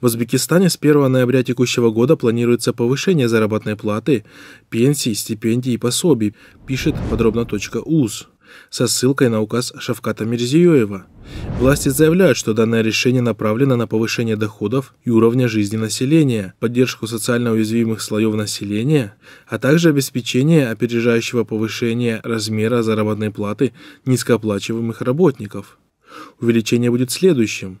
В Узбекистане с 1 ноября текущего года планируется повышение заработной платы, пенсий, стипендий и пособий, пишет подробно.уз со ссылкой на указ Шавката Мирзиёева. Власти заявляют, что данное решение направлено на повышение доходов и уровня жизни населения, поддержку социально уязвимых слоев населения, а также обеспечение опережающего повышения размера заработной платы низкооплачиваемых работников. Увеличение будет следующим.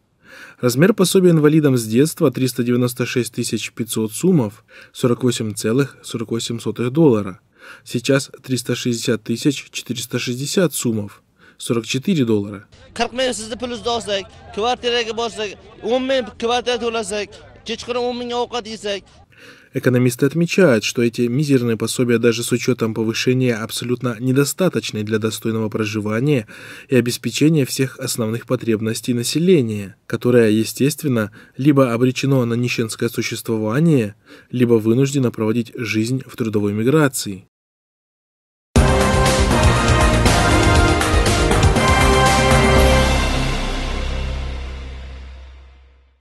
Размер пособия инвалидам с детства 396 500 суммов 48,48 доллара. Сейчас 360 460 суммов 44 доллара. 40 ming sizni pulingizni olsak, kvartiraga borsak, 10 ming kvartira to'lasak, kechqurun 10 mingga ovqat yesak, Экономисты отмечают, что эти мизерные пособия даже с учетом повышения абсолютно недостаточны для достойного проживания и обеспечения всех основных потребностей населения, которое, естественно, либо обречено на нищенское существование, либо вынуждено проводить жизнь в трудовой миграции.